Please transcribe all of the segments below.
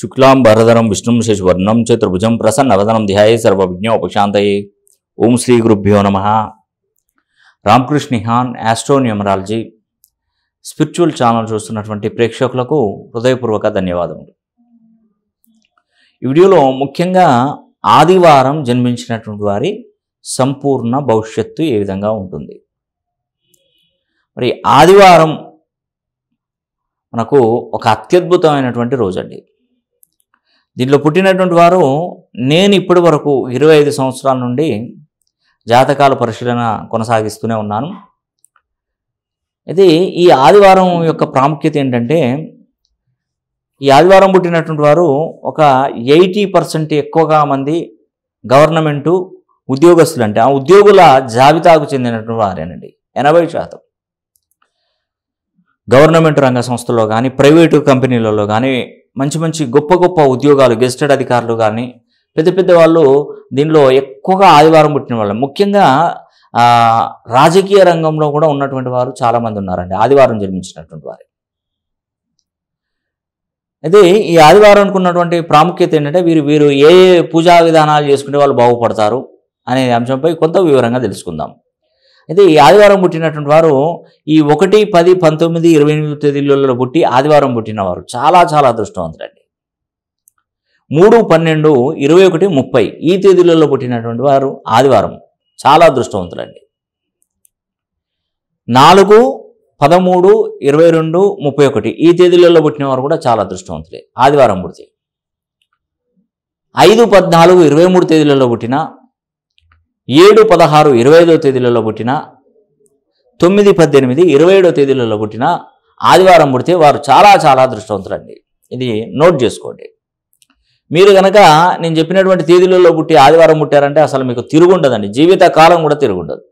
శుక్లాం భరధరం విష్ణుం వర్ణం చతుర్భుజం ప్రసన్నవదనం ధ్యాయే సర్వవిజ్ఞోపశాంతయే ఓం శ్రీ గురుభ్యో నమ హాన్ యాస్ట్రోన్యూమరాలజీ స్పిరిచువల్ ఛానల్ చూస్తున్నటువంటి ప్రేక్షకులకు హృదయపూర్వక ధన్యవాదములు ఈ వీడియోలో ముఖ్యంగా ఆదివారం జన్మించినటువంటి వారి సంపూర్ణ భవిష్యత్తు ఏ విధంగా ఉంటుంది మరి ఆదివారం మనకు ఒక అత్యద్భుతమైనటువంటి రోజండి దీంట్లో పుట్టినటువంటి వారు నేను ఇప్పటి వరకు ఇరవై ఐదు సంవత్సరాల నుండి జాతకాల పరిశీలన కొనసాగిస్తూనే ఉన్నాను అయితే ఈ ఆదివారం యొక్క ప్రాముఖ్యత ఏంటంటే ఈ ఆదివారం పుట్టినటువంటి వారు ఒక ఎయిటీ పర్సెంట్ ఎక్కువగా మంది గవర్నమెంటు ఉద్యోగస్తులు అంటే ఆ ఉద్యోగుల జాబితాకు చెందినటువంటి వారేనండి ఎనభై శాతం గవర్నమెంట్ రంగ సంస్థలో కానీ ప్రైవేటు కంపెనీలలో కానీ మంచి మంచి గొప్ప గొప్ప ఉద్యోగాలు గెజిటెడ్ అధికారులు కానీ పెద్ద పెద్ద వాళ్ళు దీనిలో ఎక్కువగా ఆదివారం పుట్టిన వాళ్ళు ముఖ్యంగా రాజకీయ రంగంలో కూడా ఉన్నటువంటి వారు చాలామంది ఉన్నారండి ఆదివారం జన్మించినటువంటి వారు అయితే ఈ ఆదివారానికి ఉన్నటువంటి ప్రాముఖ్యత ఏంటంటే వీరు వీరు ఏ పూజా విధానాలు చేసుకుంటే వాళ్ళు బాగుపడతారు అనే అంశంపై కొంత వివరంగా తెలుసుకుందాం అయితే ఈ ఆదివారం పుట్టినటువంటి వారు ఈ ఒకటి పది పంతొమ్మిది ఇరవై ఎనిమిది తేదీలలో పుట్టి ఆదివారం పుట్టినవారు చాలా చాలా అదృష్టవంతులండి మూడు పన్నెండు ఇరవై ఒకటి ముప్పై ఈ తేదీలలో పుట్టినటువంటి వారు ఆదివారం చాలా అదృష్టవంతులండి నాలుగు పదమూడు ఇరవై రెండు ముప్పై ఒకటి ఈ తేదీలలో పుట్టిన వారు కూడా చాలా అదృష్టవంతులే ఆదివారం పుడితే ఐదు పద్నాలుగు ఇరవై మూడు తేదీలలో పుట్టిన ఏడు పదహారు ఇరవై ఐదో తేదీలలో పుట్టిన తొమ్మిది పద్దెనిమిది ఇరవై ఏడో తేదీలలో పుట్టిన ఆదివారం పుడితే వారు చాలా చాలా అదృష్టవంతులండి ఇది నోట్ చేసుకోండి మీరు కనుక నేను చెప్పినటువంటి తేదీలలో పుట్టి ఆదివారం పుట్టారంటే అసలు మీకు తిరుగుండదండి జీవిత కాలం కూడా తిరుగుండదు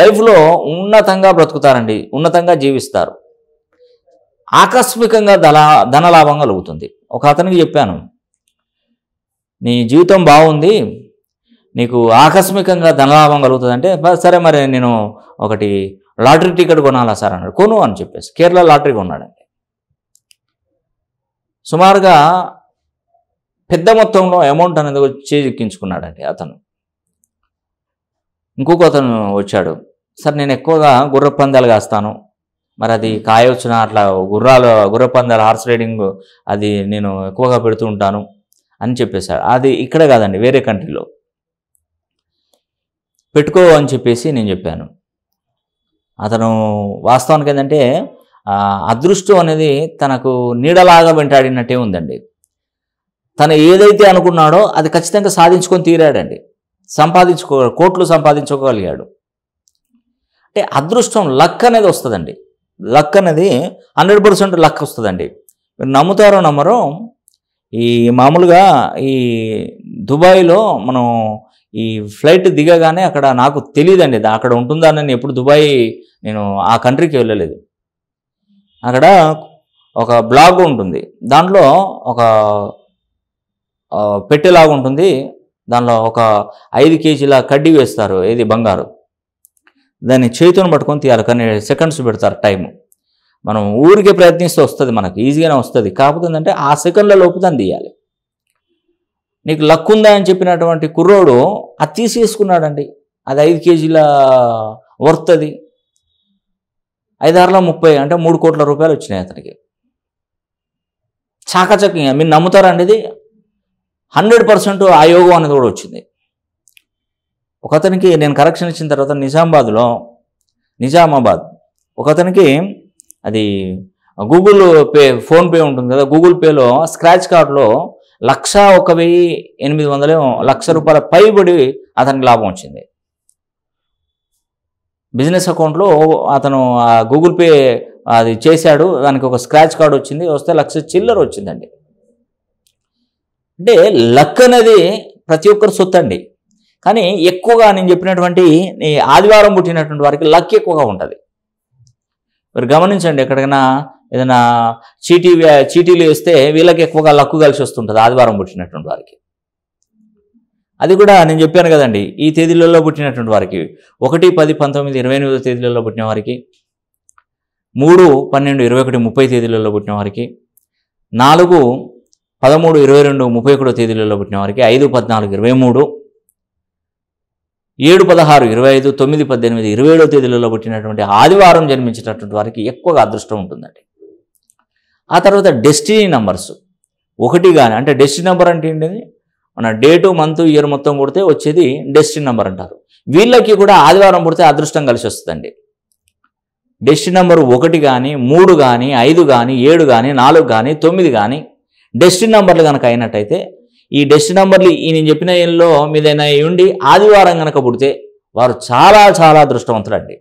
లైఫ్లో ఉన్నతంగా బ్రతుకుతారండి ఉన్నతంగా జీవిస్తారు ఆకస్మికంగా ధన ధనలాభం కలుగుతుంది ఒక అతనికి చెప్పాను నీ జీవితం బాగుంది నీకు ఆకస్మికంగా ధనలాభం కలుగుతుందంటే సరే మరి నేను ఒకటి లాటరీ టికెట్ కొనాలా సార్ అన్నాడు కొను అని చెప్పేసి కేరళ లాటరీ కొన్నాడండి సుమారుగా పెద్ద మొత్తంలో అమౌంట్ అనేది వచ్చి ఎక్కించుకున్నాడండి అతను ఇంకొక అతను వచ్చాడు సార్ నేను ఎక్కువగా గుర్ర పందాలు కాస్తాను మరి అది కాయవచ్చిన అట్లా గుర్రాలు గుర్ర పందాలు హార్స్ రైడింగ్ అది నేను ఎక్కువగా పెడుతూ ఉంటాను అని చెప్పేశాడు అది ఇక్కడ కాదండి వేరే కంట్రీలో పెట్టుకో అని చెప్పేసి నేను చెప్పాను అతను వాస్తవానికి ఏంటంటే అదృష్టం అనేది తనకు నీడలాగా వెంటాడినట్టే ఉందండి తను ఏదైతే అనుకున్నాడో అది ఖచ్చితంగా సాధించుకొని తీరాడండి సంపాదించుకో కోట్లు సంపాదించుకోగలిగాడు అంటే అదృష్టం లక్ అనేది వస్తుందండి లక్ అనేది హండ్రెడ్ పర్సెంట్ లక్ వస్తుందండి మీరు నమ్ముతారో నమ్మరో ఈ మామూలుగా ఈ దుబాయ్లో మనం ఈ ఫ్లైట్ దిగగానే అక్కడ నాకు తెలియదండి అక్కడ ఉంటుందా నేను ఎప్పుడు దుబాయ్ నేను ఆ కంట్రీకి వెళ్ళలేదు అక్కడ ఒక బ్లాగ్ ఉంటుంది దాంట్లో ఒక పెట్టెలాగా ఉంటుంది దానిలో ఒక ఐదు కేజీల కడ్డీ వేస్తారు ఏది బంగారు దాన్ని చేతులను పట్టుకొని తీయాలి కానీ సెకండ్స్ పెడతారు టైం మనం ఊరికే ప్రయత్నిస్తే వస్తుంది మనకి ఈజీగానే వస్తుంది కాకపోతే ఏంటంటే ఆ సెకండ్ల లోపు దాన్ని తీయాలి నీకు లక్ ఉందా అని చెప్పినటువంటి కుర్రోడు అది తీసేసుకున్నాడండి అది ఐదు కేజీల వర్త్ అది ఐదారులో ముప్పై అంటే మూడు కోట్ల రూపాయలు వచ్చినాయి అతనికి చాకచక్యంగా మీరు నమ్ముతారండి ఇది హండ్రెడ్ పర్సెంట్ ఆ యోగం అనేది కూడా వచ్చింది ఒకతనికి నేను కరెక్షన్ ఇచ్చిన తర్వాత నిజామాబాద్లో నిజామాబాద్ ఒకతనికి అది గూగుల్ పే ఫోన్పే ఉంటుంది కదా గూగుల్ పేలో స్క్రాచ్ కార్డులో లక్ష ఒక వెయ్యి ఎనిమిది వందలేమో లక్ష రూపాయల పైబడి అతనికి లాభం వచ్చింది బిజినెస్ అకౌంట్లో అతను గూగుల్ పే అది చేశాడు దానికి ఒక స్క్రాచ్ కార్డ్ వచ్చింది వస్తే లక్ష చిల్లర వచ్చిందండి అంటే లక్ అనేది ప్రతి ఒక్కరు సొత్తు అండి కానీ ఎక్కువగా నేను చెప్పినటువంటి ఆదివారం పుట్టినటువంటి వారికి లక్ ఎక్కువగా ఉంటుంది మీరు గమనించండి ఎక్కడికైనా ఏదైనా చీటీ చీటీలు వేస్తే వీళ్ళకి ఎక్కువగా లక్కు కలిసి వస్తుంటుంది ఆదివారం పుట్టినటువంటి వారికి అది కూడా నేను చెప్పాను కదండి ఈ తేదీలలో పుట్టినటువంటి వారికి ఒకటి పది పంతొమ్మిది ఇరవై ఎనిమిదో తేదీలలో పుట్టిన వారికి మూడు పన్నెండు ఇరవై ఒకటి ముప్పై తేదీలలో పుట్టిన వారికి నాలుగు పదమూడు ఇరవై రెండు ముప్పై ఒకటో తేదీలలో పుట్టిన వారికి ఐదు పద్నాలుగు ఇరవై మూడు ఏడు పదహారు ఇరవై ఐదు తొమ్మిది పద్దెనిమిది ఇరవై ఏడో తేదీలలో పుట్టినటువంటి ఆదివారం జన్మించినటువంటి వారికి ఎక్కువగా అదృష్టం ఉంటుందండి ఆ తర్వాత డెస్టినీ నంబర్స్ ఒకటి కానీ అంటే డెస్టినీ నెంబర్ అంటే ఏంటిది మన డేటు మంత్ ఇయర్ మొత్తం కొడితే వచ్చేది డెస్టిన్ నెంబర్ అంటారు వీళ్ళకి కూడా ఆదివారం పుడితే అదృష్టం కలిసి వస్తుందండి డెస్టిన్ నెంబర్ ఒకటి కానీ మూడు కానీ ఐదు కానీ ఏడు కానీ నాలుగు కానీ తొమ్మిది కానీ డెస్టిన్ నెంబర్లు కనుక అయినట్టయితే ఈ డెస్టిన్ నెంబర్లు ఈ నేను చెప్పిన ఏళ్ళలో మీదైనా ఉండి ఆదివారం కనుక పుడితే వారు చాలా చాలా అండి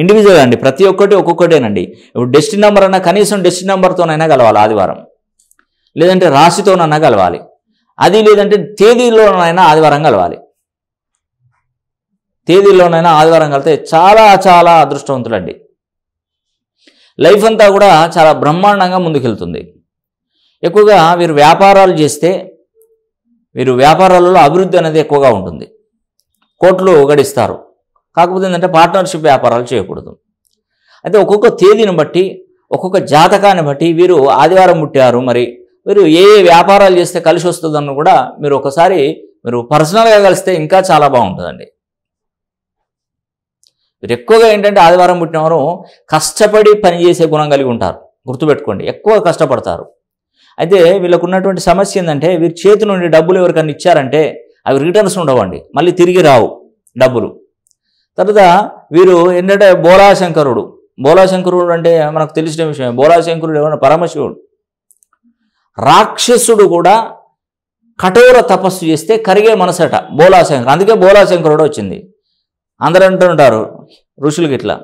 ఇండివిజువల్ అండి ప్రతి ఒక్కటి ఒక్కొక్కటేనండి ఇప్పుడు డెస్టిన్ నెంబర్ అన్నా కనీసం డెస్టిన్ నెంబర్తోనైనా కలవాలి ఆదివారం లేదంటే రాశితోనన్నా కలవాలి అది లేదంటే తేదీలోనైనా ఆదివారం కలవాలి తేదీలోనైనా ఆదివారం కలితే చాలా చాలా అదృష్టవంతులండి లైఫ్ అంతా కూడా చాలా బ్రహ్మాండంగా ముందుకెళ్తుంది ఎక్కువగా వీరు వ్యాపారాలు చేస్తే వీరు వ్యాపారాలలో అభివృద్ధి అనేది ఎక్కువగా ఉంటుంది కోట్లు గడిస్తారు కాకపోతే ఏంటంటే పార్ట్నర్షిప్ వ్యాపారాలు చేయకూడదు అయితే ఒక్కొక్క తేదీని బట్టి ఒక్కొక్క జాతకాన్ని బట్టి వీరు ఆదివారం పుట్టారు మరి మీరు ఏ ఏ వ్యాపారాలు చేస్తే కలిసి వస్తుందని కూడా మీరు ఒకసారి మీరు పర్సనల్గా కలిస్తే ఇంకా చాలా బాగుంటుందండి మీరు ఎక్కువగా ఏంటంటే ఆదివారం పుట్టినవారు కష్టపడి పనిచేసే గుణం కలిగి ఉంటారు గుర్తుపెట్టుకోండి ఎక్కువ కష్టపడతారు అయితే వీళ్ళకు ఉన్నటువంటి సమస్య ఏంటంటే వీరు చేతి నుండి డబ్బులు ఎవరికైనా ఇచ్చారంటే అవి రిటర్న్స్ ఉండవండి మళ్ళీ తిరిగి రావు డబ్బులు తర్వాత వీరు ఏంటంటే బోలాశంకరుడు బోలాశంకరుడు అంటే మనకు తెలిసిన విషయం బోలాశంకరుడు ఏమన్నా పరమశివుడు రాక్షసుడు కూడా కఠోర తపస్సు చేస్తే కరిగే మనసట బోలాశంకర్ అందుకే బోలాశంకరుడు వచ్చింది అందరూ అంటుంటారు ఋషులకి ఇట్లా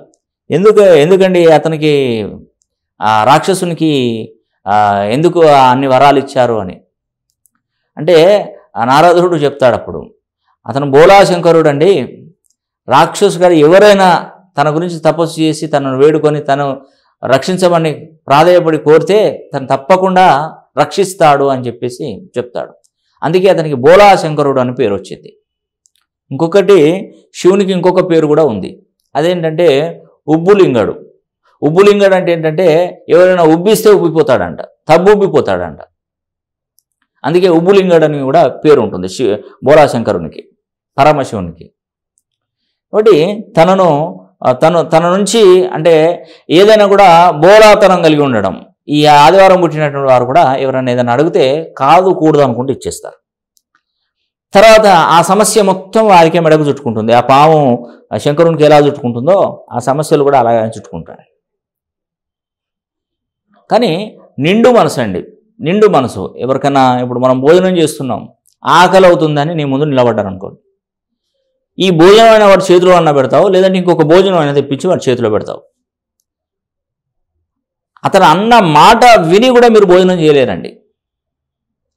ఎందుకు ఎందుకండి అతనికి ఆ రాక్షసునికి ఎందుకు అన్ని వరాలు ఇచ్చారు అని అంటే నారదుడు చెప్తాడు అప్పుడు అతను బోలాశంకరుడు అండి రాక్షసు గారు ఎవరైనా తన గురించి తపస్సు చేసి తనను వేడుకొని తను రక్షించమని ప్రాధాయపడి కోరితే తను తప్పకుండా రక్షిస్తాడు అని చెప్పేసి చెప్తాడు అందుకే అతనికి బోలా శంకరుడు అని పేరు వచ్చింది ఇంకొకటి శివునికి ఇంకొక పేరు కూడా ఉంది అదేంటంటే ఉబ్బులింగడు ఉబ్బులింగడు అంటే ఏంటంటే ఎవరైనా ఉబ్బిస్తే ఉబ్బిపోతాడంట తబ్బు ఉబ్బిపోతాడంట అందుకే ఉబ్బులింగడు అని కూడా పేరు ఉంటుంది శివ బోలాశంకరునికి పరమశివునికి కాబట్టి తనను తను తన నుంచి అంటే ఏదైనా కూడా బోలాతనం కలిగి ఉండడం ఈ ఆదివారం పుట్టినటువంటి వారు కూడా ఎవరైనా ఏదైనా అడిగితే కాదు కూడదు అనుకుంటూ ఇచ్చేస్తారు తర్వాత ఆ సమస్య మొత్తం వారికే మెడకు చుట్టుకుంటుంది ఆ పాము శంకరునికి ఎలా చుట్టుకుంటుందో ఆ సమస్యలు కూడా అలాగే చుట్టుకుంటాయి కానీ నిండు మనసు అండి నిండు మనసు ఎవరికైనా ఇప్పుడు మనం భోజనం చేస్తున్నాం ఆకలి అవుతుందని నీ ముందు నిలబడ్డారు అనుకోండి ఈ భోజనం అయినా వాడి చేతిలో అన్న పెడతావు లేదంటే ఇంకొక భోజనం అయినా తెప్పించి వాడి చేతిలో పెడతావు అతను అన్న మాట విని కూడా మీరు భోజనం చేయలేరండి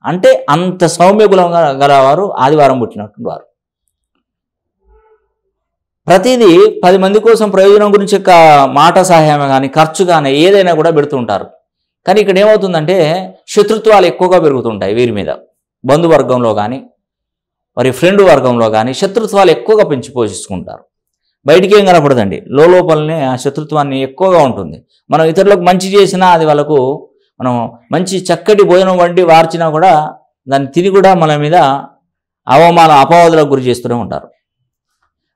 అంటే అంత సౌమ్యకులంగా గలవారు ఆదివారం పుట్టినటువంటి వారు ప్రతిదీ పది మంది కోసం ప్రయోజనం గురించి మాట సహాయం కానీ ఖర్చు కానీ ఏదైనా కూడా పెడుతుంటారు కానీ ఇక్కడ ఏమవుతుందంటే శత్రుత్వాలు ఎక్కువగా పెరుగుతుంటాయి వీరి మీద బంధువర్గంలో కానీ వారి ఫ్రెండ్ వర్గంలో కానీ శత్రుత్వాలు ఎక్కువగా పెంచి పోషించుకుంటారు బయటికి ఏం కనపడదండి లోపలనే ఆ శత్రుత్వాన్ని ఎక్కువగా ఉంటుంది మనం ఇతరులకు మంచి చేసినా అది వాళ్ళకు మనం మంచి చక్కటి భోజనం వండి వార్చినా కూడా దాన్ని తిని కూడా మన మీద అవమాన అపవాదులకు గురి చేస్తూనే ఉంటారు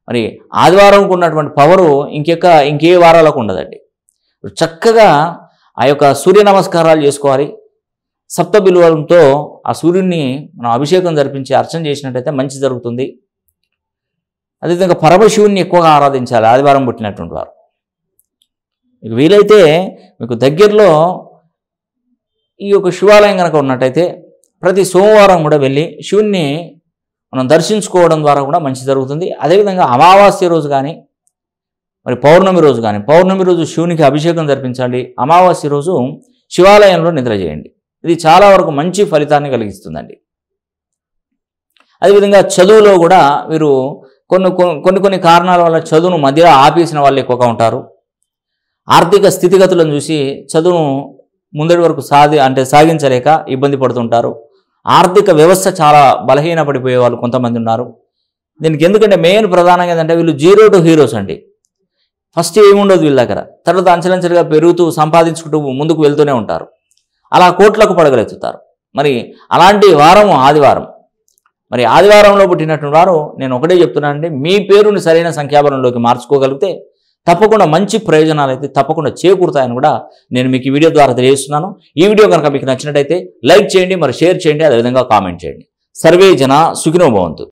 మరి ఆదివారంకు ఉన్నటువంటి పవరు ఇంకెక్క ఇంకే వారాలకు ఉండదండి చక్కగా ఆ యొక్క సూర్య నమస్కారాలు చేసుకోవాలి సప్త బిల్వలంతో ఆ సూర్యుడిని మనం అభిషేకం జరిపించి అర్చన చేసినట్టయితే మంచి జరుగుతుంది అదేవిధంగా పరమశివుణ్ణి ఎక్కువగా ఆరాధించాలి ఆదివారం పుట్టినటువంటి వారు మీకు వీలైతే మీకు దగ్గరలో ఈ యొక్క శివాలయం కనుక ఉన్నట్టయితే ప్రతి సోమవారం కూడా వెళ్ళి శివుణ్ణి మనం దర్శించుకోవడం ద్వారా కూడా మంచి జరుగుతుంది అదేవిధంగా అమావాస్య రోజు కానీ మరి పౌర్ణమి రోజు కానీ పౌర్ణమి రోజు శివునికి అభిషేకం జరిపించండి అమావాస్య రోజు శివాలయంలో నిద్ర చేయండి ఇది చాలా వరకు మంచి ఫలితాన్ని కలిగిస్తుందండి అదేవిధంగా చదువులో కూడా వీరు కొన్ని కొన్ని కొన్ని కారణాల వల్ల చదువును మధ్యలో ఆపేసిన వాళ్ళు ఎక్కువగా ఉంటారు ఆర్థిక స్థితిగతులను చూసి చదువును ముందటి వరకు సాధి అంటే సాగించలేక ఇబ్బంది పడుతుంటారు ఆర్థిక వ్యవస్థ చాలా బలహీనపడిపోయే వాళ్ళు కొంతమంది ఉన్నారు దీనికి ఎందుకంటే మెయిన్ ప్రధానంగా ఏంటంటే వీళ్ళు జీరో టు హీరోస్ అండి ఫస్ట్ ఏముండదు వీళ్ళ దగ్గర తర్వాత అంచలంచలుగా పెరుగుతూ సంపాదించుకుంటూ ముందుకు వెళ్తూనే ఉంటారు అలా కోట్లకు పడగలెత్తుతారు మరి అలాంటి వారం ఆదివారం మరి ఆదివారంలో పుట్టినటువంటి వారు నేను ఒకటే చెప్తున్నానండి మీ పేరుని సరైన సంఖ్యాబలంలోకి మార్చుకోగలిగితే తప్పకుండా మంచి ప్రయోజనాలు అయితే తప్పకుండా చేకూరుతాయని కూడా నేను మీకు వీడియో ద్వారా తెలియజేస్తున్నాను ఈ వీడియో కనుక మీకు నచ్చినట్టయితే లైక్ చేయండి మరి షేర్ చేయండి అదేవిధంగా కామెంట్ చేయండి సర్వే జన సుఖినోభవంతు